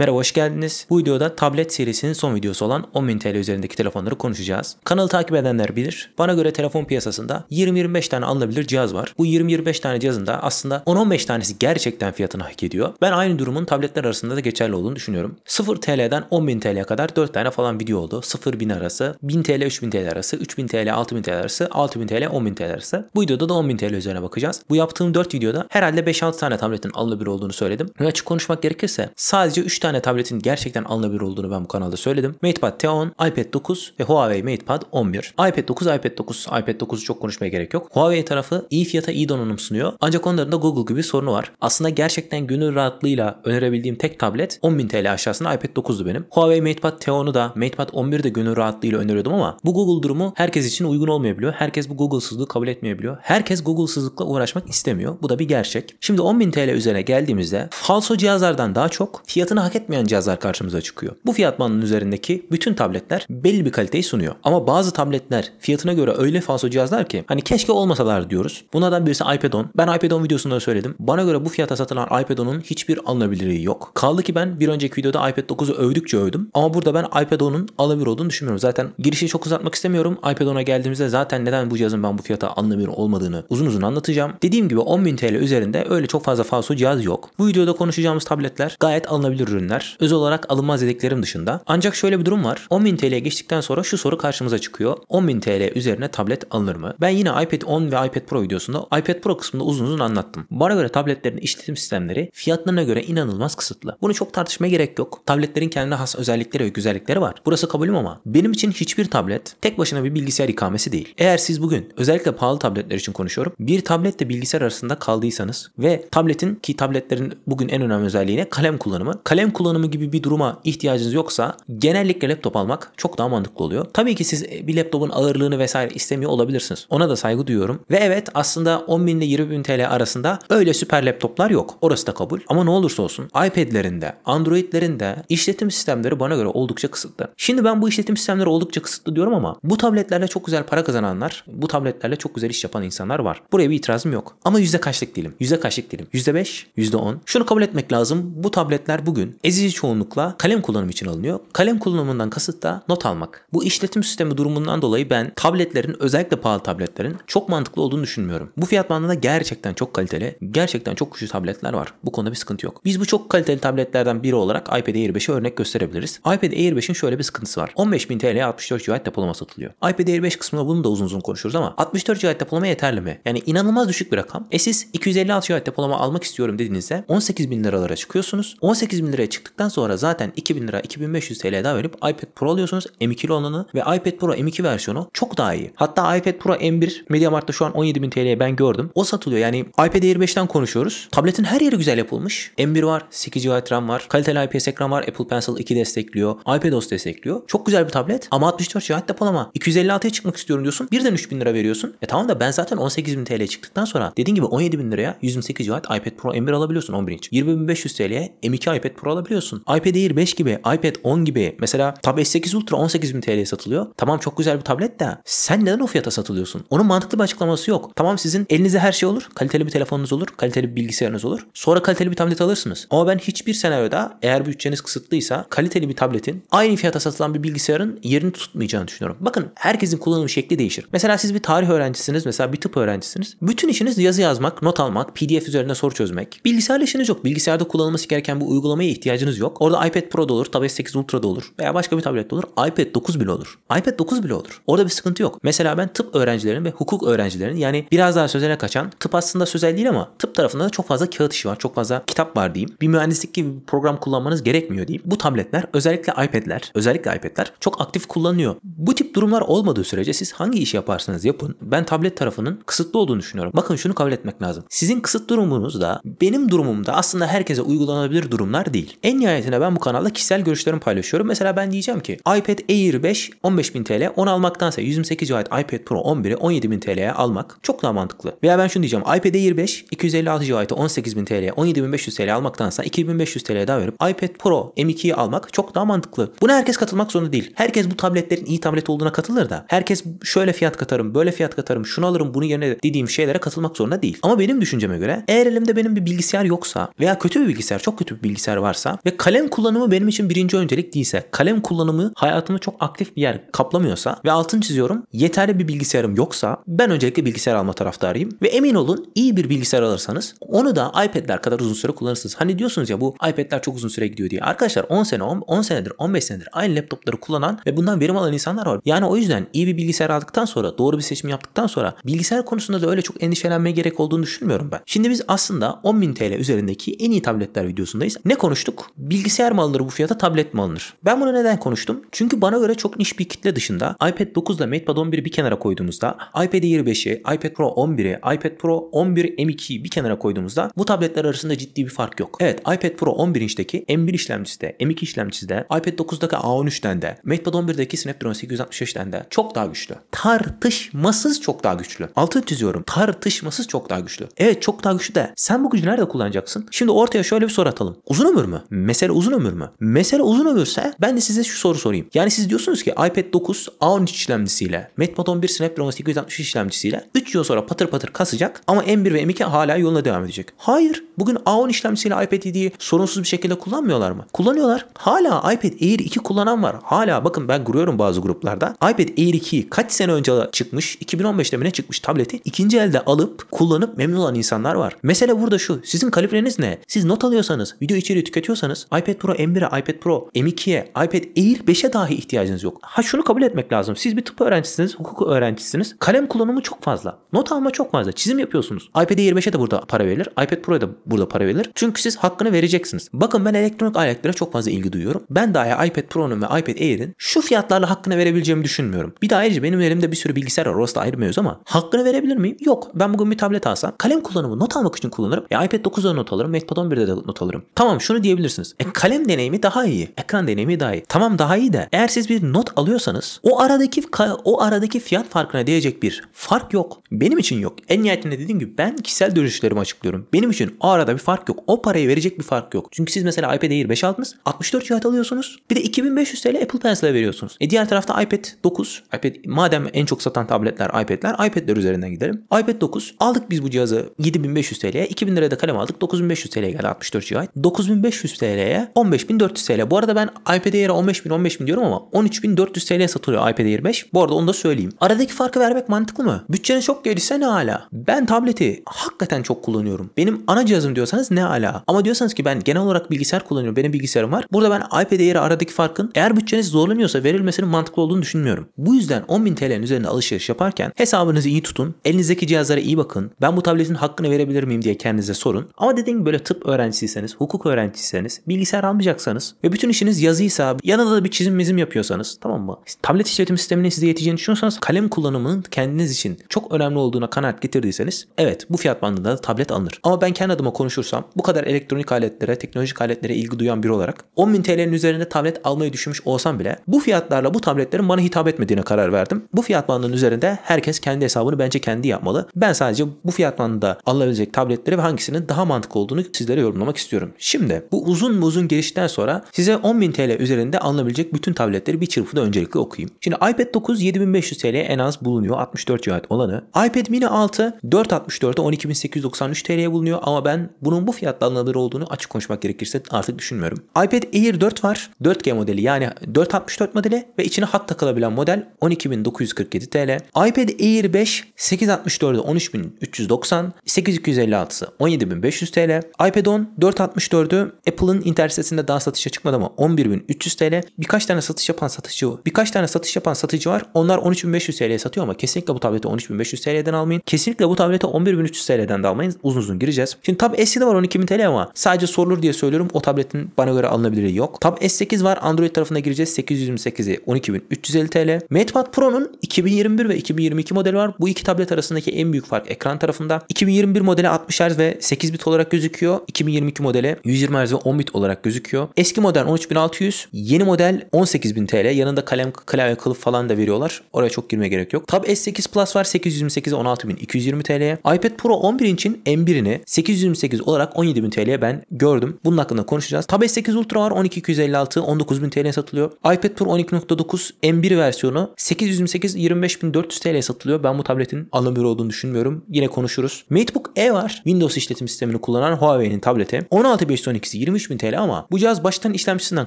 Merhaba hoş geldiniz. Bu videoda tablet serisinin son videosu olan 10.000 TL üzerindeki telefonları konuşacağız. Kanalı takip edenler bilir. Bana göre telefon piyasasında 20-25 tane alınabilir cihaz var. Bu 20-25 tane cihazın da aslında 10-15 tanesi gerçekten fiyatını hak ediyor. Ben aynı durumun tabletler arasında da geçerli olduğunu düşünüyorum. 0 TL'den 10.000 TL'ye kadar 4 tane falan video oldu. 0-1000 arası, 1000 TL 3000 TL arası, 3000 TL 6000 TL arası, 6000 TL 10.000 TL arası. Bu videoda da 10.000 TL üzerine bakacağız. Bu yaptığım 4 videoda herhalde 5-6 tane tabletin alınabilir olduğunu söyledim. Ve açık konuşmak gerekirse sadece 3 tane tane tabletin gerçekten alınabilir olduğunu ben bu kanalda söyledim. MatePad T10, iPad 9 ve Huawei MatePad 11. iPad 9, iPad 9, iPad 9'u çok konuşmaya gerek yok. Huawei tarafı iyi fiyata iyi donanım sunuyor. Ancak onların da Google gibi sorunu var. Aslında gerçekten gönül rahatlığıyla önerebildiğim tek tablet 10.000 TL aşağısında iPad 9'du benim. Huawei MatePad T10'u da MatePad 11'i de gönül rahatlığıyla öneriyordum ama bu Google durumu herkes için uygun olmayabiliyor. Herkes bu Google'sızlığı kabul etmeyebiliyor. Herkes Google'sızlıkla uğraşmak istemiyor. Bu da bir gerçek. Şimdi 10.000 TL üzerine geldiğimizde falso cihazlardan daha çok fiyatını hak etmeyen cihazlar karşımıza çıkıyor. Bu fiyatmanın üzerindeki bütün tabletler belli bir kaliteyi sunuyor. Ama bazı tabletler fiyatına göre öyle falso cihazlar ki hani keşke olmasalar diyoruz. Bunlardan birisi iPad 10. Ben iPad 10 videosunda söyledim. Bana göre bu fiyata satılan iPad 10'un hiçbir alınabilirliği yok. Kaldı ki ben bir önceki videoda iPad 9'u övdükçe övdüm. Ama burada ben iPad 10'un alabilir olduğunu düşünmüyorum. Zaten girişi çok uzatmak istemiyorum. iPad 10'a geldiğimizde zaten neden bu cihazın ben bu fiyata alınabilir olmadığını uzun uzun anlatacağım. Dediğim gibi 10.000 TL üzerinde öyle çok fazla falso cihaz yok. Bu videoda konuşacağımız tabletler gayet alınabilir ürünler öz olarak alınmaz dediklerim dışında. Ancak şöyle bir durum var. 10.000 TL'ye geçtikten sonra şu soru karşımıza çıkıyor. 10.000 TL üzerine tablet alınır mı? Ben yine iPad 10 ve iPad Pro videosunda iPad Pro kısmında uzun uzun anlattım. Bana göre tabletlerin işletim sistemleri fiyatlarına göre inanılmaz kısıtlı. Bunu çok tartışmaya gerek yok. Tabletlerin kendine has özellikleri ve güzellikleri var. Burası kabulüm ama benim için hiçbir tablet tek başına bir bilgisayar ikamesi değil. Eğer siz bugün özellikle pahalı tabletler için konuşuyorum. Bir tabletle bilgisayar arasında kaldıysanız ve tabletin ki tabletlerin bugün en önemli özelliğine kalem kullanımı. Kalem kalem kullanımı gibi bir duruma ihtiyacınız yoksa genellikle laptop almak çok daha mantıklı oluyor. Tabii ki siz e, bir laptopun ağırlığını vesaire istemiyor olabilirsiniz. Ona da saygı duyuyorum. Ve evet aslında 10.000 ile 20.000 TL arasında öyle süper laptoplar yok. Orası da kabul. Ama ne olursa olsun iPad'lerinde, Android'lerinde işletim sistemleri bana göre oldukça kısıtlı. Şimdi ben bu işletim sistemleri oldukça kısıtlı diyorum ama bu tabletlerle çok güzel para kazananlar, bu tabletlerle çok güzel iş yapan insanlar var. Buraya bir itirazım yok. Ama yüzde kaçlık dilim? Yüzde kaçlık dilim? Yüzde beş? Yüzde on? Şunu kabul etmek lazım. Bu tabletler bugün ezici çoğunlukla kalem kullanımı için alınıyor. Kalem kullanımından kasıt da not almak. Bu işletim sistemi durumundan dolayı ben tabletlerin özellikle pahalı tabletlerin çok mantıklı olduğunu düşünmüyorum. Bu fiyat bandında gerçekten çok kaliteli, gerçekten çok güçlü tabletler var. Bu konuda bir sıkıntı yok. Biz bu çok kaliteli tabletlerden biri olarak iPad Air 5'i örnek gösterebiliriz. iPad Air 5'in şöyle bir sıkıntısı var. 15.000 TL'ye 64 GB depolama satılıyor. iPad Air 5 kısmında bunu da uzun uzun konuşuruz ama 64 GB depolama yeterli mi? Yani inanılmaz düşük bir rakam. E siz 256 GB depolama almak istiyorum dediğinizde 18.000 liralara çıkıyorsunuz. 18.000 liraya çıktıktan sonra zaten 2000 lira 2500 TL daha verip iPad Pro alıyorsunuz m 2 olanı ve iPad Pro M2 versiyonu çok daha iyi. Hatta iPad Pro M1 MediaMarkt'ta şu an 17000 TL'ye ben gördüm. O satılıyor. Yani iPad Air 5'ten konuşuyoruz. Tabletin her yeri güzel yapılmış. M1 var, 8 GB RAM var, kaliteli IPS ekran var, Apple Pencil 2 destekliyor, iPadOS destekliyor. Çok güzel bir tablet ama 64 GB depolama. 256'ya çıkmak istiyorum diyorsun. Birden 3000 lira veriyorsun. E tamam da ben zaten 18000 TL çıktıktan sonra dediğin gibi 17000 liraya 128 GB iPad Pro M1 alabiliyorsun 11 inç. 20500 TL'ye M2 iPad Pro alabiliyorsun alabiliyorsun. iPad Air 5 gibi, iPad 10 gibi mesela Tab S8 Ultra 18.000 TL'ye satılıyor. Tamam çok güzel bir tablet de sen neden o fiyata satılıyorsun? Onun mantıklı bir açıklaması yok. Tamam sizin elinize her şey olur. Kaliteli bir telefonunuz olur. Kaliteli bir bilgisayarınız olur. Sonra kaliteli bir tablet alırsınız. Ama ben hiçbir senaryoda eğer bütçeniz kısıtlıysa kaliteli bir tabletin aynı fiyata satılan bir bilgisayarın yerini tutmayacağını düşünüyorum. Bakın herkesin kullanım şekli değişir. Mesela siz bir tarih öğrencisiniz. Mesela bir tıp öğrencisiniz. Bütün işiniz yazı yazmak, not almak, PDF üzerinde soru çözmek. Bilgisayarla işiniz yok. Bilgisayarda kullanılması gereken bu uygulamaya ihtiyaç ihtiyacınız yok. Orada iPad Pro da olur, tablet 8 Ultra da olur veya başka bir tablet de olur. iPad 9 bile olur. iPad 9 bile olur. Orada bir sıkıntı yok. Mesela ben tıp öğrencilerinin ve hukuk öğrencilerinin yani biraz daha sözele kaçan tıp aslında sözel değil ama tıp tarafında da çok fazla kağıt işi var. Çok fazla kitap var diyeyim. Bir mühendislik gibi bir program kullanmanız gerekmiyor diyeyim. Bu tabletler özellikle iPad'ler, özellikle iPad'ler çok aktif kullanılıyor. Bu tip durumlar olmadığı sürece siz hangi işi yaparsanız yapın. Ben tablet tarafının kısıtlı olduğunu düşünüyorum. Bakın şunu kabul etmek lazım. Sizin kısıt durumunuz da benim durumumda aslında herkese uygulanabilir durumlar değil. En nihayetinde ben bu kanalda kişisel görüşlerimi paylaşıyorum. Mesela ben diyeceğim ki iPad Air 5 15000 TL 10 almaktansa 128 GB iPad Pro 11'i 17000 TL'ye almak çok daha mantıklı. Veya ben şunu diyeceğim iPad Air 5 256 GB'ı 18000 TL'ye 17500 TL almaktansa 2500 TL daha verip iPad Pro M2'yi almak çok daha mantıklı. Buna herkes katılmak zorunda değil. Herkes bu tabletlerin iyi tablet olduğuna katılır da herkes şöyle fiyat katarım, böyle fiyat katarım, şunu alırım, bunu yerine dediğim şeylere katılmak zorunda değil. Ama benim düşünceme göre eğer elimde benim bir bilgisayar yoksa veya kötü bir bilgisayar, çok kötü bir bilgisayar varsa kullanıyorsam ve kalem kullanımı benim için birinci öncelik değilse, kalem kullanımı hayatımı çok aktif bir yer kaplamıyorsa ve altın çiziyorum yeterli bir bilgisayarım yoksa ben öncelikle bilgisayar alma taraftarıyım ve emin olun iyi bir bilgisayar alırsanız onu da iPad'ler kadar uzun süre kullanırsınız. Hani diyorsunuz ya bu iPad'ler çok uzun süre gidiyor diye. Arkadaşlar 10 sene 10, 10 senedir 15 senedir aynı laptopları kullanan ve bundan verim alan insanlar var. Yani o yüzden iyi bir bilgisayar aldıktan sonra doğru bir seçim yaptıktan sonra bilgisayar konusunda da öyle çok endişelenmeye gerek olduğunu düşünmüyorum ben. Şimdi biz aslında 10.000 TL üzerindeki en iyi tabletler videosundayız. Ne konuştuk? konuştuk. Bilgisayar mı alınır bu fiyata tablet mi alınır? Ben bunu neden konuştum? Çünkü bana göre çok niş bir kitle dışında iPad 9 ile MatePad 11'i bir kenara koyduğumuzda iPad 25'i, iPad Pro 11'i, iPad Pro 11 M2'yi bir kenara koyduğumuzda bu tabletler arasında ciddi bir fark yok. Evet iPad Pro 11 inçteki M1 işlemcisi de M2 işlemcisi de iPad 9'daki a 13den de MatePad 11'deki Snapdragon 865'den de çok daha güçlü. Tartışmasız çok daha güçlü. Altını çiziyorum. Tartışmasız çok daha güçlü. Evet çok daha güçlü de sen bu gücü nerede kullanacaksın? Şimdi ortaya şöyle bir soru atalım. Uzun ömür mü? mü? Mesele uzun ömür mü? Mesele uzun ömürse ben de size şu soru sorayım. Yani siz diyorsunuz ki iPad 9 A13 işlemcisiyle Matmod 11 Snapdragon 860 işlemcisiyle 3 yıl sonra patır patır kasacak ama M1 ve M2 hala yoluna devam edecek. Hayır. Bugün A10 işlemcisiyle iPad 7'yi sorunsuz bir şekilde kullanmıyorlar mı? Kullanıyorlar. Hala iPad Air 2 kullanan var. Hala bakın ben görüyorum bazı gruplarda. iPad Air 2'yi kaç sene önce çıkmış 2015'te mi ne çıkmış tableti ikinci elde alıp kullanıp memnun olan insanlar var. Mesele burada şu. Sizin kalibreniz ne? Siz not alıyorsanız, video içeriği tüketiyor üretiyorsanız iPad Pro M1'e, iPad Pro M2'ye, iPad Air 5'e dahi ihtiyacınız yok. Ha şunu kabul etmek lazım. Siz bir tıp öğrencisiniz, hukuk öğrencisiniz. Kalem kullanımı çok fazla. Not alma çok fazla. Çizim yapıyorsunuz. iPad Air 5'e de burada para verilir. iPad Pro'ya da burada para verilir. Çünkü siz hakkını vereceksiniz. Bakın ben elektronik aletlere çok fazla ilgi duyuyorum. Ben dahi iPad Pro'nun ve iPad Air'in şu fiyatlarla hakkını verebileceğimi düşünmüyorum. Bir de ayrıca benim elimde bir sürü bilgisayar var. Orası da ayırmıyoruz ama hakkını verebilir miyim? Yok. Ben bugün bir tablet alsam kalem kullanımı not almak için kullanırım. E, iPad 9'da not alırım. MacBook 11'de de not alırım. Tamam şunu diyebilirim yapabilirsiniz. E, kalem deneyimi daha iyi. Ekran deneyimi daha iyi. Tamam daha iyi de eğer siz bir not alıyorsanız o aradaki o aradaki fiyat farkına değecek bir fark yok. Benim için yok. En nihayetinde dediğim gibi ben kişisel dönüşlerimi açıklıyorum. Benim için o arada bir fark yok. O parayı verecek bir fark yok. Çünkü siz mesela iPad Air 5 aldınız. 64 GB alıyorsunuz. Bir de 2500 TL Apple Pencil'e veriyorsunuz. E diğer tarafta iPad 9. iPad madem en çok satan tabletler iPad'ler. iPad'ler üzerinden gidelim. iPad 9. Aldık biz bu cihazı 7500 TL'ye. 2000 liraya da kalem aldık. 9500 TL'ye geldi 64 GB. 9500 13.500 TL'ye 15.400 TL. Bu arada ben iPad Air'e 15.000 15.000 diyorum ama 13.400 TL'ye satılıyor iPad Air 5. Bu arada onu da söyleyeyim. Aradaki farkı vermek mantıklı mı? Bütçeniz çok gelirse ne ala? Ben tableti hakikaten çok kullanıyorum. Benim ana cihazım diyorsanız ne ala? Ama diyorsanız ki ben genel olarak bilgisayar kullanıyorum. Benim bilgisayarım var. Burada ben iPad Air'e aradaki farkın eğer bütçeniz zorlanıyorsa verilmesinin mantıklı olduğunu düşünmüyorum. Bu yüzden 10.000 TL'nin üzerinde alışveriş yaparken hesabınızı iyi tutun. Elinizdeki cihazlara iyi bakın. Ben bu tabletin hakkını verebilir miyim diye kendinize sorun. Ama dediğim gibi böyle tıp öğrencisiyseniz, hukuk öğrencisiyseniz değilseniz, bilgisayar almayacaksanız ve bütün işiniz yazıysa, yanında da bir çizim mizim yapıyorsanız tamam mı? Tablet işletim sisteminin size yeteceğini düşünüyorsanız kalem kullanımının kendiniz için çok önemli olduğuna kanaat getirdiyseniz evet bu fiyat bandında da tablet alınır. Ama ben kendi adıma konuşursam bu kadar elektronik aletlere, teknolojik aletlere ilgi duyan biri olarak 10.000 TL'nin üzerinde tablet almayı düşünmüş olsam bile bu fiyatlarla bu tabletlerin bana hitap etmediğine karar verdim. Bu fiyat bandının üzerinde herkes kendi hesabını bence kendi yapmalı. Ben sadece bu fiyat bandında alabilecek tabletleri ve hangisinin daha mantıklı olduğunu sizlere yorumlamak istiyorum. Şimdi bu uzun uzun girişten sonra size 10.000 TL üzerinde alınabilecek bütün tabletleri bir çırpıda öncelikle okuyayım. Şimdi iPad 9 7500 TL en az bulunuyor 64 GB olanı. iPad mini 6 4.64'e 12.893 TL'ye bulunuyor ama ben bunun bu fiyatla alınabilir olduğunu açık konuşmak gerekirse artık düşünmüyorum. iPad Air 4 var. 4G modeli yani 4.64 modeli ve içine hat takılabilen model 12.947 TL. iPad Air 5 864'de 13.390 8256'sı 17.500 TL. iPad 10 4.64'ü Apple Apple'ın internet sitesinde daha satışa çıkmadı ama 11.300 TL. Birkaç tane satış yapan satıcı Birkaç tane satış yapan satıcı var. Onlar 13.500 TL'ye satıyor ama kesinlikle bu tableti 13.500 TL'den almayın. Kesinlikle bu tableti 11.300 TL'den de almayın. Uzun uzun gireceğiz. Şimdi Tab S7 var 12.000 TL ama sadece sorulur diye söylüyorum. O tabletin bana göre alınabilirliği yok. Tab S8 var. Android tarafına gireceğiz. 828'i 12.350 TL. MatePad Pro'nun 2021 ve 2022 modeli var. Bu iki tablet arasındaki en büyük fark ekran tarafında. 2021 modeli 60 Hz ve 8 bit olarak gözüküyor. 2022 modeli 120 Hz ve 10 10 bit olarak gözüküyor. Eski model 13600, yeni model 18000 TL. Yanında kalem, klavye, kılıf falan da veriyorlar. Oraya çok girmeye gerek yok. Tab S8 Plus var 828 16220 TL'ye. iPad Pro 11 için M1'ini 828 olarak 17000 TL'ye ben gördüm. Bunun hakkında konuşacağız. Tab S8 Ultra var 12256 19000 TL'ye satılıyor. iPad Pro 12.9 M1 versiyonu 828 25400 TL'ye satılıyor. Ben bu tabletin alım bir olduğunu düşünmüyorum. Yine konuşuruz. MateBook E var. Windows işletim sistemini kullanan Huawei'nin tableti. 16512'si 23.000 TL ama bu cihaz baştan işlemcisinden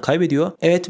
kaybediyor. Evet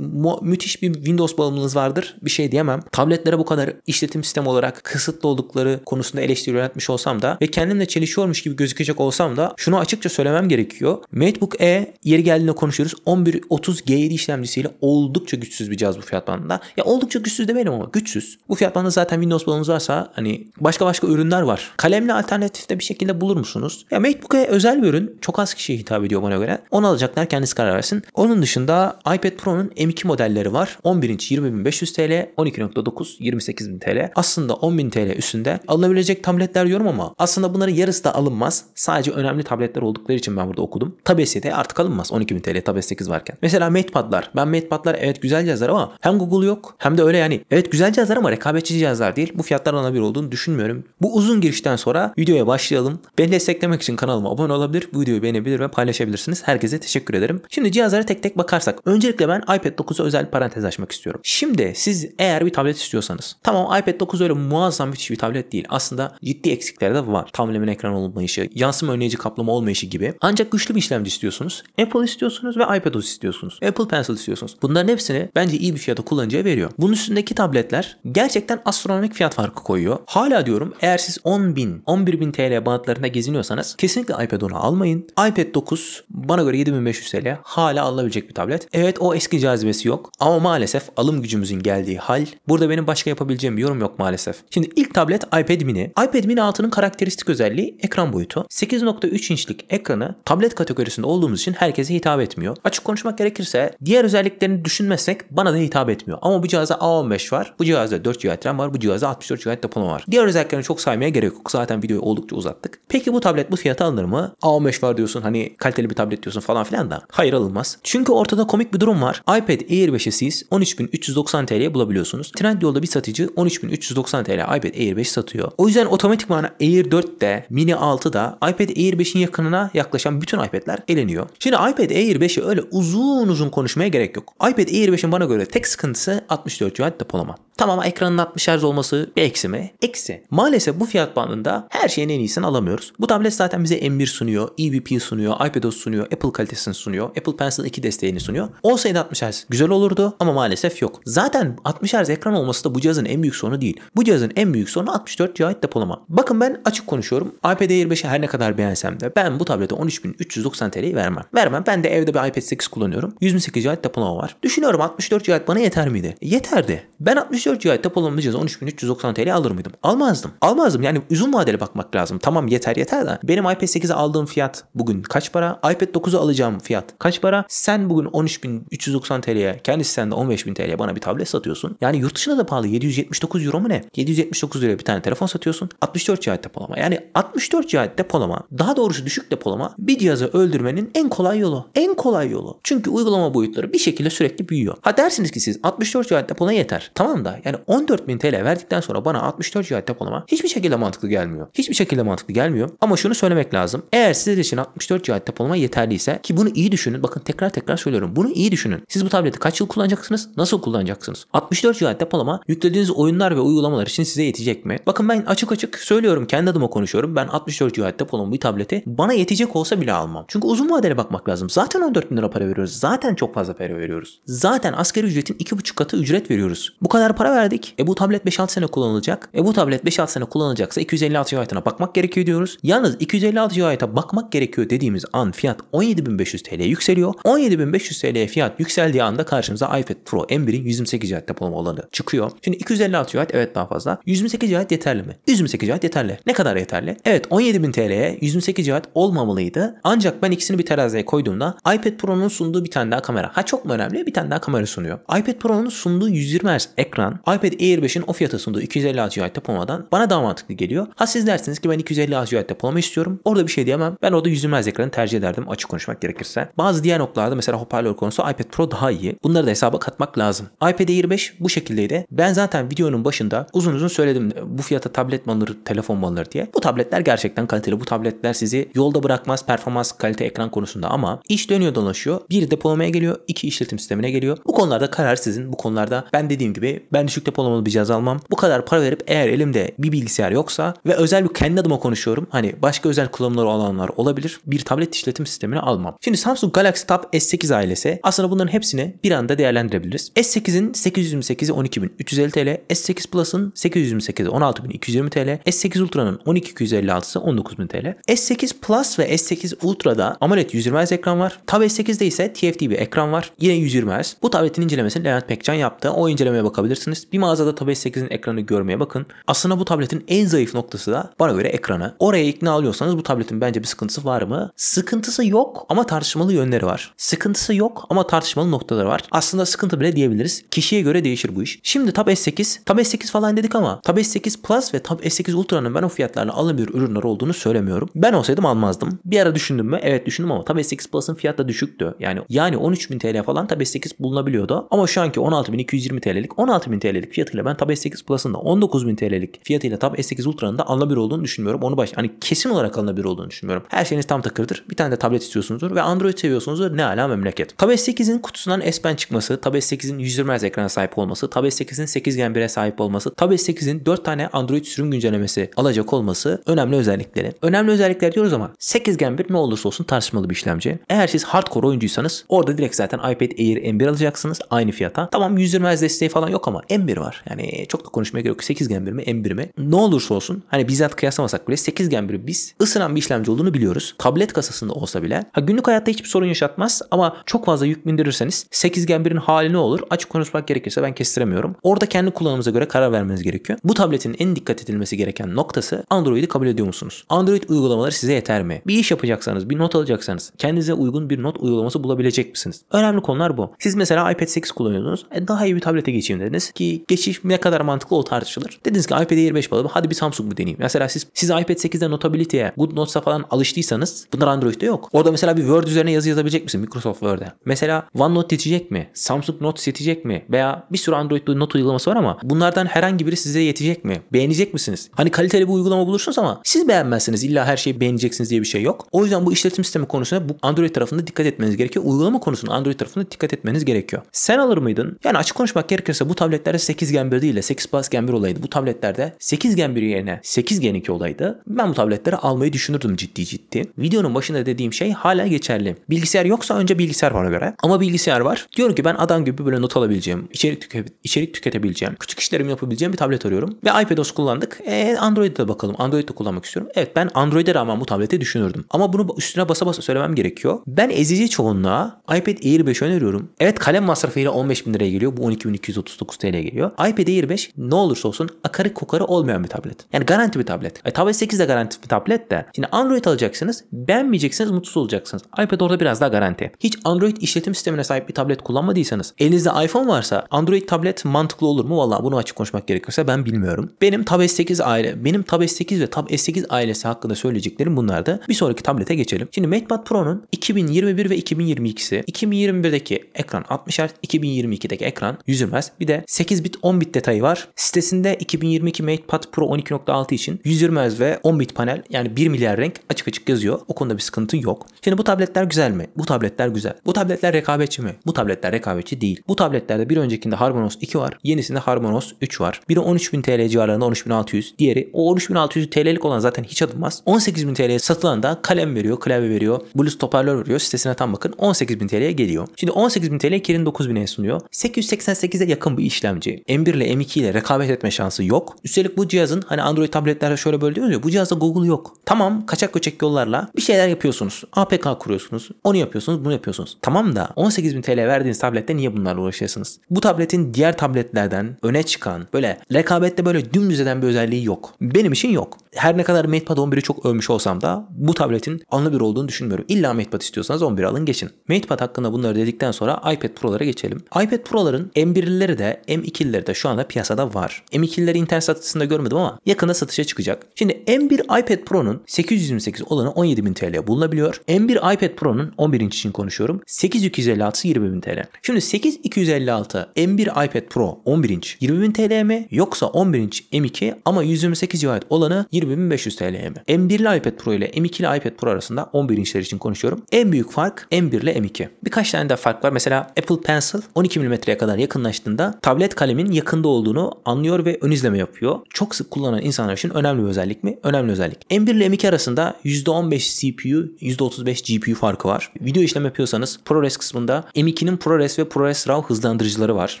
müthiş bir Windows bağımlılığınız vardır. Bir şey diyemem. Tabletlere bu kadar işletim sistemi olarak kısıtlı oldukları konusunda eleştiri yönetmiş olsam da ve kendimle çelişiyormuş gibi gözükecek olsam da şunu açıkça söylemem gerekiyor. MacBook E yeri geldiğinde konuşuyoruz. 1130 G7 işlemcisiyle oldukça güçsüz bir cihaz bu fiyat bandında. Ya oldukça güçsüz demeyelim ama güçsüz. Bu fiyat bandında zaten Windows bağımlılığınız varsa hani başka başka ürünler var. Kalemle alternatifte bir şekilde bulur musunuz? Ya MacBook E özel bir ürün. Çok az kişiye hitap ediyor bana göre. Onu alacaklar kendisi karar versin. Onun dışında iPad Pro'nun M2 modelleri var. 11 inç 20.500 TL, 12.9 28.000 TL. Aslında 10.000 TL üstünde alınabilecek tabletler diyorum ama aslında bunların yarısı da alınmaz. Sadece önemli tabletler oldukları için ben burada okudum. Tab S7 artık alınmaz 12.000 TL Tab S8 varken. Mesela MatePad'lar. Ben MatePad'lar evet güzel cihazlar ama hem Google yok hem de öyle yani. Evet güzel cihazlar ama rekabetçi cihazlar değil. Bu fiyatlar ana bir olduğunu düşünmüyorum. Bu uzun girişten sonra videoya başlayalım. Beni desteklemek için kanalıma abone olabilir, bu videoyu beğenebilir ve paylaşabilirsiniz. Herkese teşekkür teşekkür ederim. Şimdi cihazlara tek tek bakarsak. Öncelikle ben iPad 9'a özel parantez açmak istiyorum. Şimdi siz eğer bir tablet istiyorsanız. Tamam iPad 9 öyle muazzam bir bir tablet değil. Aslında ciddi eksikleri de var. Tamamen ekran olmayışı, yansıma önleyici kaplama olmayışı gibi. Ancak güçlü bir işlemci istiyorsunuz. Apple istiyorsunuz ve iPadOS istiyorsunuz. Apple Pencil istiyorsunuz. Bunların hepsini bence iyi bir fiyata kullanıcıya veriyor. Bunun üstündeki tabletler gerçekten astronomik fiyat farkı koyuyor. Hala diyorum eğer siz 10 bin, 11 bin TL bantlarında geziniyorsanız kesinlikle iPad 10'u almayın. iPad 9 bana göre 7000 2500 TL hala alınabilecek bir tablet. Evet o eski cazibesi yok ama maalesef alım gücümüzün geldiği hal. Burada benim başka yapabileceğim bir yorum yok maalesef. Şimdi ilk tablet iPad mini. iPad mini 6'nın karakteristik özelliği ekran boyutu. 8.3 inçlik ekranı tablet kategorisinde olduğumuz için herkese hitap etmiyor. Açık konuşmak gerekirse diğer özelliklerini düşünmezsek bana da hitap etmiyor. Ama bu cihazda A15 var. Bu cihazda 4 GB RAM var. Bu cihazda 64 GB depolama var. Diğer özelliklerini çok saymaya gerek yok. Zaten videoyu oldukça uzattık. Peki bu tablet bu fiyata alınır mı? A15 var diyorsun hani kaliteli bir tablet diyorsun falan filan da hayır alınmaz. Çünkü ortada komik bir durum var. iPad Air 5'i siz 13.390 TL'ye bulabiliyorsunuz. Trendyol'da bir satıcı 13.390 TL iPad Air 5 satıyor. O yüzden otomatikman Air 4'te, Mini 6'da iPad Air 5'in yakınına yaklaşan bütün iPad'ler eleniyor. Şimdi iPad Air 5'i öyle uzun uzun konuşmaya gerek yok. iPad Air 5'in bana göre tek sıkıntısı 64 GB depolama. Tamam ekranın 60 Hz olması bir eksi mi? Eksi. Maalesef bu fiyat bandında her şeyin en iyisini alamıyoruz. Bu tablet zaten bize M1 sunuyor, EVP sunuyor, iPadOS sunuyor, Apple kalitesi Edison sunuyor. Apple Pencil 2 desteğini sunuyor. Olsaydı 60 Hz güzel olurdu ama maalesef yok. Zaten 60 Hz ekran olması da bu cihazın en büyük sorunu değil. Bu cihazın en büyük sorunu 64 GB depolama. Bakın ben açık konuşuyorum. iPad Air 5'i her ne kadar beğensem de ben bu tablete 13.390 TL'yi vermem. Vermem. Ben de evde bir iPad 8 kullanıyorum. 128 GB depolama var. Düşünüyorum 64 GB bana yeter miydi? Yeterdi. Ben 64 GB depolamalı cihazı 13.390 TL alır mıydım? Almazdım. Almazdım. Yani uzun vadeli bakmak lazım. Tamam yeter yeter de. Benim iPad 8'e aldığım fiyat bugün kaç para? iPad 9'u alacağım alacağım fiyat kaç para? Sen bugün 13.390 TL'ye kendisi sende 15.000 TL'ye bana bir tablet satıyorsun. Yani yurt dışında da pahalı 779 euro mu ne? 779 Euro bir tane telefon satıyorsun. 64 GB depolama. Yani 64 GB depolama daha doğrusu düşük depolama bir cihazı öldürmenin en kolay yolu. En kolay yolu. Çünkü uygulama boyutları bir şekilde sürekli büyüyor. Ha dersiniz ki siz 64 GB depolama yeter. Tamam da yani 14.000 TL verdikten sonra bana 64 GB depolama hiçbir şekilde mantıklı gelmiyor. Hiçbir şekilde mantıklı gelmiyor. Ama şunu söylemek lazım. Eğer sizin için 64 GB depolama yeterliyse ki bunu iyi düşünün. Bakın tekrar tekrar söylüyorum. Bunu iyi düşünün. Siz bu tableti kaç yıl kullanacaksınız? Nasıl kullanacaksınız? 64 GB depolama yüklediğiniz oyunlar ve uygulamalar için size yetecek mi? Bakın ben açık açık söylüyorum. Kendi adıma konuşuyorum. Ben 64 GB depolama bir tableti bana yetecek olsa bile almam. Çünkü uzun vadeli bakmak lazım. Zaten 14 bin lira para veriyoruz. Zaten çok fazla para veriyoruz. Zaten asgari ücretin 2,5 katı ücret veriyoruz. Bu kadar para verdik. E bu tablet 5-6 sene kullanılacak. E bu tablet 5-6 sene kullanılacaksa 256 GB'ına bakmak gerekiyor diyoruz. Yalnız 256 GB'a bakmak gerekiyor dediğimiz an fiyat 17 bin 17.500 TL yükseliyor. 17.500 TL fiyat yükseldiği anda karşımıza iPad Pro M1'in 128 GB depolama olanı çıkıyor. Şimdi 256 GB evet daha fazla. 128 GB yeterli mi? 128 GB yeterli. Ne kadar yeterli? Evet 17.000 TL'ye 128 GB olmamalıydı. Ancak ben ikisini bir teraziye koyduğumda iPad Pro'nun sunduğu bir tane daha kamera. Ha çok mu önemli? Bir tane daha kamera sunuyor. iPad Pro'nun sunduğu 120 Hz ekran iPad Air 5'in o fiyata sunduğu 256 GB depolamadan bana daha mantıklı geliyor. Ha siz dersiniz ki ben 256 GB depolama istiyorum. Orada bir şey diyemem. Ben orada 120 Hz ekranı tercih ederdim açık konuşmak gerekirse gerekirse. Bazı diğer noktalarda mesela hoparlör konusu iPad Pro daha iyi. Bunları da hesaba katmak lazım. iPad Air 5 bu şekildeydi. Ben zaten videonun başında uzun uzun söyledim e, bu fiyata tablet mi alınır, telefon mu alınır diye. Bu tabletler gerçekten kaliteli. Bu tabletler sizi yolda bırakmaz performans, kalite, ekran konusunda ama iş dönüyor dolaşıyor. Bir depolamaya geliyor, iki işletim sistemine geliyor. Bu konularda karar sizin. Bu konularda ben dediğim gibi ben düşük depolamalı bir cihaz almam. Bu kadar para verip eğer elimde bir bilgisayar yoksa ve özel bir kendi adıma konuşuyorum. Hani başka özel kullanımları olanlar olabilir. Bir tablet işletim sistemini almam. Şimdi Samsung Galaxy Tab S8 ailesi aslında bunların hepsini bir anda değerlendirebiliriz. S8'in 828'i 12.350 TL, S8 Plus'ın 828'i 16.220 TL, S8 Ultra'nın 12.256'sı 19.000 TL. S8 Plus ve S8 Ultra'da AMOLED 120 Hz ekran var. Tab S8'de ise TFT bir ekran var. Yine 120 Hz. Bu tabletin incelemesini Levent Pekcan yaptı. O incelemeye bakabilirsiniz. Bir mağazada Tab S8'in ekranı görmeye bakın. Aslında bu tabletin en zayıf noktası da bana göre ekranı. Oraya ikna alıyorsanız bu tabletin bence bir sıkıntısı var mı? Sıkıntısı yok ama tartışmalı yönleri var. Sıkıntısı yok ama tartışmalı noktaları var. Aslında sıkıntı bile diyebiliriz. Kişiye göre değişir bu iş. Şimdi Tab S8, Tab S8 falan dedik ama Tab S8 Plus ve Tab S8 Ultra'nın ben o fiyatlarla alınabilir ürünler olduğunu söylemiyorum. Ben olsaydım almazdım. Bir ara düşündüm mü? Evet düşündüm ama Tab S8 Plus'ın fiyatı da düşüktü. Yani yani 13.000 TL falan Tab S8 bulunabiliyordu. Ama şu anki 16.220 TL'lik 16.000 TL'lik fiyatıyla ben Tab S8 Plus'ın da 19.000 TL'lik fiyatıyla Tab S8 Ultra'nın da alınabilir olduğunu düşünmüyorum. Onu baş hani kesin olarak alınabilir olduğunu düşünmüyorum. Her şeyiniz tam takırdır. Bir tane de tablet istiyorsunuzdur ve Android seviyorsunuz ne ala memleket. Tab S8'in kutusundan S Pen çıkması, Tab S8'in 120 Hz ekrana sahip olması, Tab S8'in 8 Gen 1'e sahip olması, Tab S8'in 4 tane Android sürüm güncellemesi alacak olması önemli özellikleri. Önemli özellikler diyoruz ama 8 Gen 1 ne olursa olsun tartışmalı bir işlemci. Eğer siz hardcore oyuncuysanız orada direkt zaten iPad Air M1 alacaksınız aynı fiyata. Tamam 120 Hz desteği falan yok ama M1 var. Yani çok da konuşmaya gerek yok. 8 Gen 1 mi M1 mi? Ne olursa olsun hani bizzat kıyaslamasak bile 8 Gen 1'i biz ısınan bir işlemci olduğunu biliyoruz. Tablet kasasında olsa bile ha günlük hayatta hiçbir sorun yaşatmaz ama çok fazla yük bindirirseniz sekizgen birin hali ne olur? Açık konuşmak gerekirse ben kestiremiyorum. Orada kendi kullanımınıza göre karar vermeniz gerekiyor. Bu tabletin en dikkat edilmesi gereken noktası Android'i kabul ediyor musunuz? Android uygulamaları size yeter mi? Bir iş yapacaksanız, bir not alacaksanız kendinize uygun bir not uygulaması bulabilecek misiniz? Önemli konular bu. Siz mesela iPad 8 kullanıyordunuz. E, daha iyi bir tablete geçeyim dediniz ki geçiş ne kadar mantıklı o tartışılır. Dediniz ki iPad Air 5 alalım hadi bir Samsung mu deneyeyim. Mesela siz, siz iPad 8'de notability'ye, GoodNotes'a falan alıştıysanız bunlar Android'de yok. Orada mesela bir Word Word üzerine yazı yazabilecek misin Microsoft Word'e? Mesela OneNote yetecek mi? Samsung Notes yetecek mi? Veya bir sürü Android'de not uygulaması var ama bunlardan herhangi biri size yetecek mi? Beğenecek misiniz? Hani kaliteli bir uygulama bulursunuz ama siz beğenmezsiniz. İlla her şeyi beğeneceksiniz diye bir şey yok. O yüzden bu işletim sistemi konusunda bu Android tarafında dikkat etmeniz gerekiyor. Uygulama konusunda Android tarafında dikkat etmeniz gerekiyor. Sen alır mıydın? Yani açık konuşmak gerekirse bu tabletlerde 8 Gen 1 değil de 8 Plus Gen 1 olaydı. Bu tabletlerde 8 Gen 1 yerine 8 Gen 2 olaydı. Ben bu tabletleri almayı düşünürdüm ciddi ciddi. Videonun başında dediğim şey hala geçer geçerli. Bilgisayar yoksa önce bilgisayar bana göre. Ama bilgisayar var. Diyorum ki ben adam gibi böyle not alabileceğim, içerik, tüke, içerik tüketebileceğim, küçük işlerimi yapabileceğim bir tablet arıyorum. Ve iPadOS kullandık. E, Android'de de bakalım. Android'de kullanmak istiyorum. Evet ben Android'e rağmen bu tableti düşünürdüm. Ama bunu üstüne basa basa söylemem gerekiyor. Ben ezici çoğunluğa iPad Air 5 öneriyorum. Evet kalem masrafıyla 15 bin liraya geliyor. Bu 12.239 TL geliyor. iPad Air 5 ne olursa olsun akarı kokarı olmayan bir tablet. Yani garanti bir tablet. E, tablet 8 de garanti bir tablet de. Şimdi Android alacaksınız. Beğenmeyeceksiniz mutsuz olacaksınız iPad orada biraz daha garanti. Hiç Android işletim sistemine sahip bir tablet kullanmadıysanız elinizde iPhone varsa Android tablet mantıklı olur mu? Valla bunu açık konuşmak gerekirse ben bilmiyorum. Benim Tab S8 aile, benim Tab S8 ve Tab S8 ailesi hakkında söyleyeceklerim bunlardı. Bir sonraki tablete geçelim. Şimdi MatePad Pro'nun 2021 ve 2022'si 2021'deki ekran 60 Hz, 2022'deki ekran 120 Hz. Bir de 8 bit 10 bit detayı var. Sitesinde 2022 MatePad Pro 12.6 için 120 Hz ve 10 bit panel yani 1 milyar renk açık açık yazıyor. O konuda bir sıkıntı yok. Şimdi bu tablet tabletler güzel mi? Bu tabletler güzel. Bu tabletler rekabetçi mi? Bu tabletler rekabetçi değil. Bu tabletlerde bir öncekinde Harmonos 2 var. Yenisinde Harmonos 3 var. Biri 13.000 TL civarlarında 13.600. Diğeri o 13.600 TL'lik olan zaten hiç atılmaz. 18.000 TL'ye satılan da kalem veriyor, klavye veriyor, bluz, hoparlör veriyor. Sitesine tam bakın. 18.000 TL'ye geliyor. Şimdi 18.000 TL Kirin 9.000'e sunuyor. 888'e yakın bir işlemci. M1 ile M2 ile rekabet etme şansı yok. Üstelik bu cihazın hani Android tabletlerde şöyle böyle diyoruz ya bu cihazda Google yok. Tamam kaçak göçek yollarla bir şeyler yapıyorsunuz. APK kur kuruyorsunuz. Onu yapıyorsunuz, bunu yapıyorsunuz. Tamam da 18.000 TL verdiğiniz tablette niye bunlarla uğraşıyorsunuz? Bu tabletin diğer tabletlerden öne çıkan böyle rekabette böyle dümdüz eden bir özelliği yok. Benim için yok. Her ne kadar MatePad 11'i çok övmüş olsam da bu tabletin anlı bir olduğunu düşünmüyorum. İlla MatePad istiyorsanız 11 alın geçin. MatePad hakkında bunları dedikten sonra iPad Pro'lara geçelim. iPad Pro'ların M1'lileri de M2'lileri de şu anda piyasada var. M2'lileri internet satışında görmedim ama yakında satışa çıkacak. Şimdi M1 iPad Pro'nun 828 olanı 17.000 TL bulunabiliyor. M1 iPad iPad Pro'nun 11 inç için konuşuyorum. 8256 20.000 TL. Şimdi 8256 M1 iPad Pro 11 inç 20.000 TL mi yoksa 11 inç M2 ama 128 GB olanı 20.500 TL mi? M1 ile iPad Pro ile M2 ile iPad Pro arasında 11 inçler için konuşuyorum. En büyük fark M1 ile M2. Birkaç tane de fark var. Mesela Apple Pencil 12 mm'ye kadar yakınlaştığında tablet kalemin yakında olduğunu anlıyor ve ön izleme yapıyor. Çok sık kullanan insanlar için önemli bir özellik mi? Önemli özellik. M1 ile M2 arasında %15 CPU, %35 GPU GPU farkı var. Video işlem yapıyorsanız ProRes kısmında M2'nin ProRes ve ProRes RAW hızlandırıcıları var.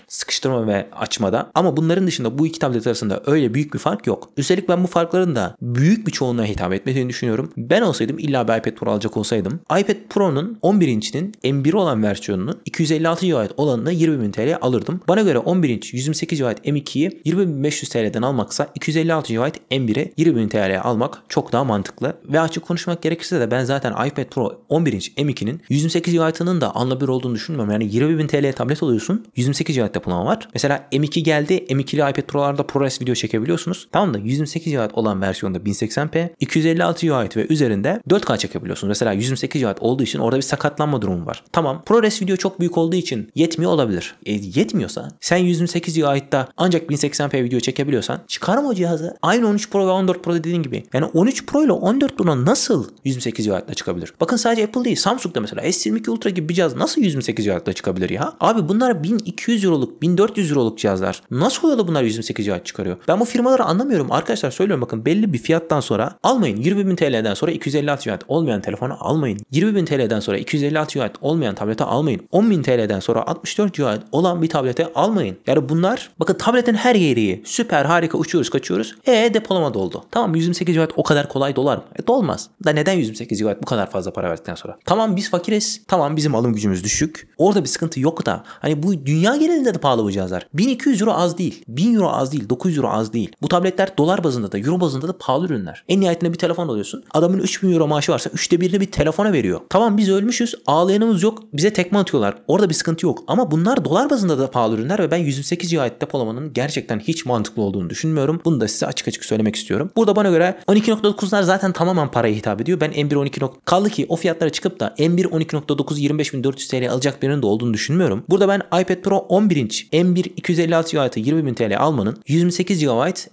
Sıkıştırma ve açmada. Ama bunların dışında bu iki tablet arasında öyle büyük bir fark yok. Üstelik ben bu farkların da büyük bir çoğunluğa hitap etmediğini düşünüyorum. Ben olsaydım illa bir iPad Pro alacak olsaydım iPad Pro'nun 11 inçinin M1 olan versiyonunu 256 GB olanını 20.000 TL alırdım. Bana göre 11 inç 128 GB M2'yi 20.500 TL'den almaksa 256 GB M1'i 20.000 TL'ye almak çok daha mantıklı. Ve açık konuşmak gerekirse de ben zaten iPad Pro 11 inç M2'nin 128 GB'ının da anla olduğunu düşünmüyorum. Yani 20 TL tablet alıyorsun. 128 GB depolama var. Mesela M2 geldi. M2'li iPad Pro'larda ProRes video çekebiliyorsunuz. Tamam da 128 GB olan versiyonda 1080p, 256 GB ve üzerinde 4K çekebiliyorsunuz. Mesela 128 GB olduğu için orada bir sakatlanma durumu var. Tamam ProRes video çok büyük olduğu için yetmiyor olabilir. E, yetmiyorsa sen 128 GB'da ancak 1080p video çekebiliyorsan çıkarma o cihazı. Aynı 13 Pro ve 14 Pro dediğin gibi. Yani 13 Pro ile 14 Pro'na nasıl 128 GB'da çıkabilir? Bakın sadece Apple değil Samsung'da mesela S22 Ultra gibi bir cihaz nasıl 128 GB'da çıkabilir ya? Abi bunlar 1200 Euro'luk 1400 Euro'luk cihazlar. Nasıl oluyor da bunlar 128 GB çıkarıyor? Ben bu firmaları anlamıyorum. Arkadaşlar söylüyorum bakın belli bir fiyattan sonra almayın. 20.000 TL'den sonra 256 GB olmayan telefonu almayın. 20.000 TL'den sonra 256 GB olmayan tablete almayın. 10.000 TL'den sonra 64 GB olan bir tablete almayın. Yani bunlar bakın tabletin her yeri Süper harika uçuyoruz kaçıyoruz. E depolama doldu. Tamam 128 GB o kadar kolay dolar mı? E dolmaz. Da neden 128 GB bu kadar fazla para verdikten sonra. Tamam biz fakiriz. Tamam bizim alım gücümüz düşük. Orada bir sıkıntı yok da hani bu dünya genelinde de pahalı bu cihazlar. 1200 euro az değil. 1000 euro az değil. 900 euro az değil. Bu tabletler dolar bazında da euro bazında da pahalı ürünler. En nihayetinde bir telefon alıyorsun. Adamın 3000 euro maaşı varsa 3'te 1'ini bir telefona veriyor. Tamam biz ölmüşüz. Ağlayanımız yok. Bize tekme atıyorlar. Orada bir sıkıntı yok. Ama bunlar dolar bazında da pahalı ürünler ve ben 128 GB depolamanın gerçekten hiç mantıklı olduğunu düşünmüyorum. Bunu da size açık açık söylemek istiyorum. Burada bana göre 12.9'lar zaten tamamen paraya hitap ediyor. Ben M1 12. Kaldı ki o fiyatlar fiyatlara çıkıp da M1 12.9 25.400 TL alacak birinin de olduğunu düşünmüyorum. Burada ben iPad Pro 11 inç M1 256 GB 20.000 TL almanın 28 GB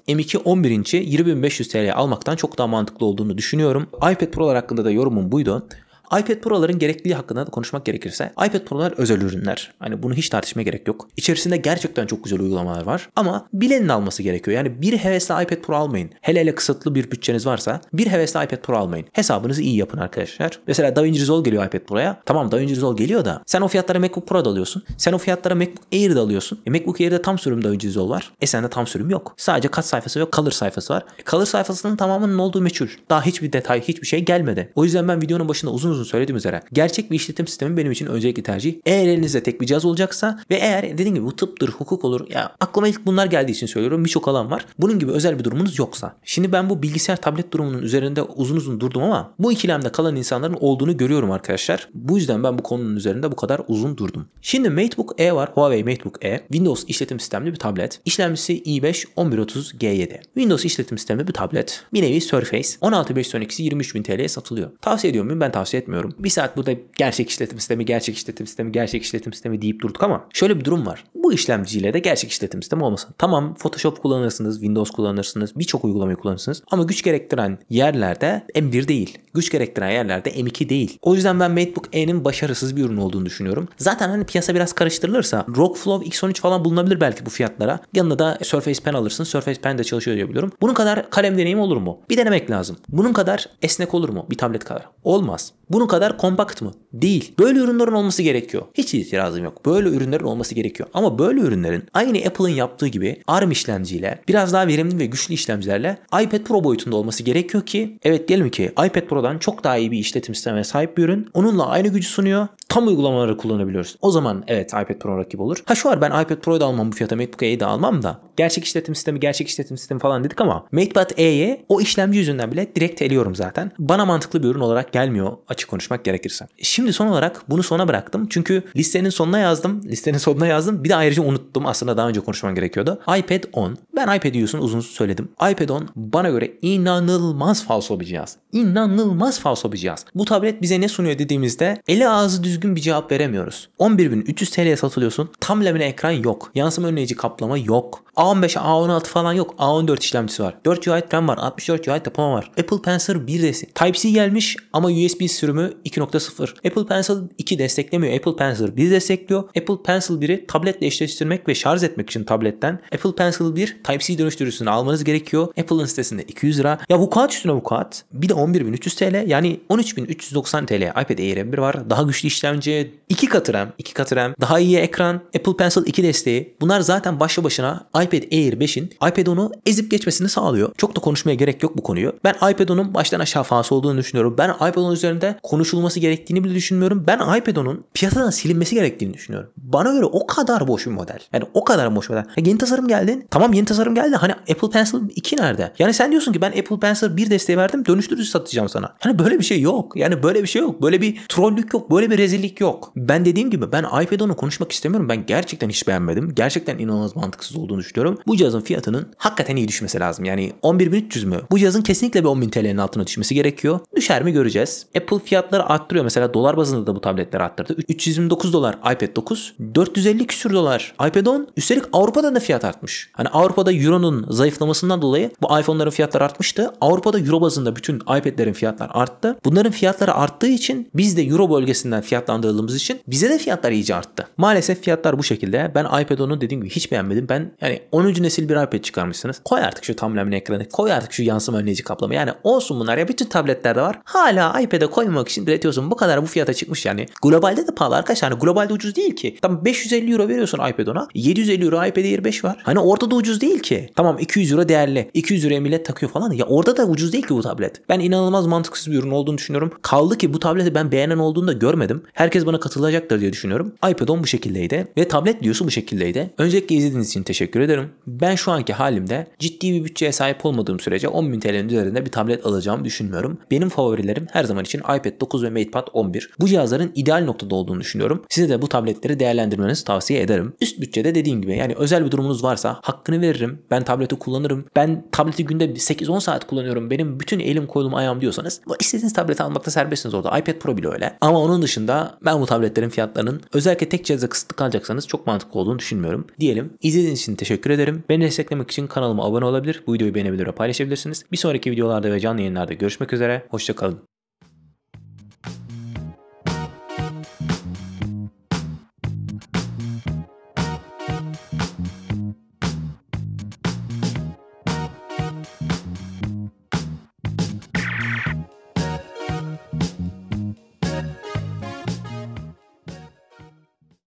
M2 11 inç 20.500 TL almaktan çok daha mantıklı olduğunu düşünüyorum. iPad Pro'lar hakkında da yorumum buydu iPad Pro'ların gerekliliği hakkında da konuşmak gerekirse iPad Pro'lar özel ürünler. Hani bunu hiç tartışmaya gerek yok. İçerisinde gerçekten çok güzel uygulamalar var ama bilenin alması gerekiyor. Yani bir hevesli iPad Pro almayın. Hele hele kısıtlı bir bütçeniz varsa bir hevesli iPad Pro almayın. Hesabınızı iyi yapın arkadaşlar. Mesela DaVinci Resolve geliyor iPad Pro'ya. Tamam DaVinci Resolve geliyor da sen o fiyatlara MacBook Pro'da alıyorsun. Sen o fiyatlara MacBook Air'da alıyorsun. E, MacBook Air'de tam sürüm DaVinci Resolve var. E sende tam sürüm yok. Sadece kat sayfası yok, kalır sayfası var. E, kalır sayfasının tamamının olduğu meçhul. Daha hiçbir detay, hiçbir şey gelmedi. O yüzden ben videonun başında uzun uzun söylediğim üzere gerçek bir işletim sistemi benim için öncelikli tercih. Eğer elinizde tek bir cihaz olacaksa ve eğer dediğim gibi bu tıptır, hukuk olur. Ya aklıma ilk bunlar geldiği için söylüyorum. Birçok alan var. Bunun gibi özel bir durumunuz yoksa. Şimdi ben bu bilgisayar tablet durumunun üzerinde uzun uzun durdum ama bu ikilemde kalan insanların olduğunu görüyorum arkadaşlar. Bu yüzden ben bu konunun üzerinde bu kadar uzun durdum. Şimdi MateBook E var. Huawei MateBook E. Windows işletim sistemli bir tablet. İşlemcisi i5 1130G7. Windows işletim sistemli bir tablet. Bir nevi Surface. 16512'si 23.000 TL'ye satılıyor. Tavsiye ediyor muyum? Ben tavsiye etmiyorum. Bir saat burada gerçek işletim sistemi, gerçek işletim sistemi, gerçek işletim sistemi deyip durduk ama şöyle bir durum var. Bu işlemciyle de gerçek işletim sistemi olmasın. Tamam Photoshop kullanırsınız, Windows kullanırsınız, birçok uygulamayı kullanırsınız ama güç gerektiren yerlerde M1 değil. Güç gerektiren yerlerde M2 değil. O yüzden ben MacBook E'nin başarısız bir ürün olduğunu düşünüyorum. Zaten hani piyasa biraz karıştırılırsa Rockflow, Flow X13 falan bulunabilir belki bu fiyatlara. Yanında da Surface Pen alırsın. Surface Pen de çalışıyor diye biliyorum. Bunun kadar kalem deneyim olur mu? Bir denemek lazım. Bunun kadar esnek olur mu bir tablet kadar? Olmaz. Bu bunun kadar kompakt mı? Değil. Böyle ürünlerin olması gerekiyor. Hiç itirazım yok. Böyle ürünlerin olması gerekiyor. Ama böyle ürünlerin aynı Apple'ın yaptığı gibi ARM işlemciyle biraz daha verimli ve güçlü işlemcilerle iPad Pro boyutunda olması gerekiyor ki evet diyelim ki iPad Pro'dan çok daha iyi bir işletim sistemine sahip bir ürün. Onunla aynı gücü sunuyor tam uygulamaları kullanabiliyoruz. O zaman evet iPad Pro rakip olur. Ha şu var ben iPad Pro'yu da almam bu fiyata MacBook E'yi de almam da. Gerçek işletim sistemi, gerçek işletim sistemi falan dedik ama MatePad E'ye o işlemci yüzünden bile direkt eliyorum zaten. Bana mantıklı bir ürün olarak gelmiyor açık açık konuşmak gerekirse. Şimdi son olarak bunu sona bıraktım. Çünkü listenin sonuna yazdım. Listenin sonuna yazdım. Bir de ayrıca unuttum. Aslında daha önce konuşmam gerekiyordu. iPad 10. Ben iPad diyorsun uzun söyledim. iPad 10 bana göre inanılmaz falso bir cihaz. İnanılmaz falso bir cihaz. Bu tablet bize ne sunuyor dediğimizde eli ağzı düzgün bir cevap veremiyoruz. 11.300 TL'ye satılıyorsun. Tam lamine ekran yok. Yansıma önleyici kaplama yok. A15, A16 falan yok. A14 işlemcisi var. 4 GB RAM var. 64 GB depolama var. Apple Pencil 1 desi. Type-C gelmiş ama USB sürümü 2.0. Apple Pencil 2 desteklemiyor. Apple Pencil 1 destekliyor. Apple Pencil 1'i tabletle eşleştirmek ve şarj etmek için tabletten Apple Pencil 1 Type-C dönüştürücüsünü almanız gerekiyor. Apple'ın sitesinde 200 lira. Ya bu kağıt üstüne bu kağıt. Bir de 11.300 TL. Yani 13.390 TL iPad Air M1 var. Daha güçlü işlemci. 2 katı RAM. 2 katı RAM. Daha iyi ekran. Apple Pencil 2 desteği. Bunlar zaten başlı başına iPad Air 5'in iPad 10'u ezip geçmesini sağlıyor. Çok da konuşmaya gerek yok bu konuyu. Ben iPad 10'un baştan aşağı fası olduğunu düşünüyorum. Ben iPad 10 üzerinde konuşulması gerektiğini bile düşünmüyorum. Ben iPad 10'un piyasadan silinmesi gerektiğini düşünüyorum. Bana göre o kadar boş bir model. Yani o kadar boş bir model. Ya yeni tasarım geldi. Tamam yeni tasarım geldi. Hani Apple Pencil 2 nerede? Yani sen diyorsun ki ben Apple Pencil 1 desteği verdim dönüştürücü satacağım sana. Hani böyle bir şey yok. Yani böyle bir şey yok. Böyle bir trollük yok. Böyle bir rezillik yok. Ben dediğim gibi ben iPad 10'u konuşmak istemiyorum. Ben gerçekten hiç beğenmedim. Gerçekten inanılmaz mantıksız olduğunu düşünüyorum düşünüyorum. Bu cihazın fiyatının hakikaten iyi düşmesi lazım. Yani 11.300 mü? Bu cihazın kesinlikle bir 10.000 TL'nin altına düşmesi gerekiyor. Düşer mi göreceğiz. Apple fiyatları arttırıyor. Mesela dolar bazında da bu tabletler arttırdı. 329 dolar iPad 9, 450 küsür dolar iPad 10. Üstelik Avrupa'da da fiyat artmış. Hani Avrupa'da Euro'nun zayıflamasından dolayı bu iPhone'ların fiyatları artmıştı. Avrupa'da Euro bazında bütün iPad'lerin fiyatlar arttı. Bunların fiyatları arttığı için biz de Euro bölgesinden fiyatlandırıldığımız için bize de fiyatlar iyice arttı. Maalesef fiyatlar bu şekilde. Ben iPad 10'u dediğim gibi hiç beğenmedim. Ben yani 13 nesil bir iPad çıkarmışsınız. Koy artık şu tam ekranı. Koy artık şu yansıma önleyici kaplama. Yani olsun bunlar ya bütün tabletlerde var. Hala iPad'e koymak için diretiyorsun. Bu kadar bu fiyata çıkmış yani. Globalde de pahalı arkadaşlar. Hani globalde ucuz değil ki. Tam 550 euro veriyorsun iPad ona. 750 euro iPad Air 5 var. Hani orada da ucuz değil ki. Tamam 200 euro değerli. 200 euro millet takıyor falan. Ya orada da ucuz değil ki bu tablet. Ben inanılmaz mantıksız bir ürün olduğunu düşünüyorum. Kaldı ki bu tableti ben beğenen olduğunu da görmedim. Herkes bana katılacaktır diye düşünüyorum. iPad 10 bu şekildeydi ve tablet diyorsun bu şekildeydi. Öncelikle izlediğiniz için teşekkür ederim planım ben şu anki halimde ciddi bir bütçeye sahip olmadığım sürece 10.000 TL'nin üzerinde bir tablet alacağımı düşünmüyorum. Benim favorilerim her zaman için iPad 9 ve MatePad 11. Bu cihazların ideal noktada olduğunu düşünüyorum. Size de bu tabletleri değerlendirmenizi tavsiye ederim. Üst bütçede dediğim gibi yani özel bir durumunuz varsa hakkını veririm. Ben tableti kullanırım. Ben tableti günde 8-10 saat kullanıyorum. Benim bütün elim kolum ayağım diyorsanız istediğiniz tableti almakta serbestsiniz orada. iPad Pro bile öyle. Ama onun dışında ben bu tabletlerin fiyatlarının özellikle tek cihaza kısıtlı kalacaksanız çok mantıklı olduğunu düşünmüyorum. Diyelim izlediğiniz için teşekkür teşekkür ederim. Beni desteklemek için kanalıma abone olabilir, bu videoyu beğenebilir ve paylaşabilirsiniz. Bir sonraki videolarda ve canlı yayınlarda görüşmek üzere, hoşçakalın.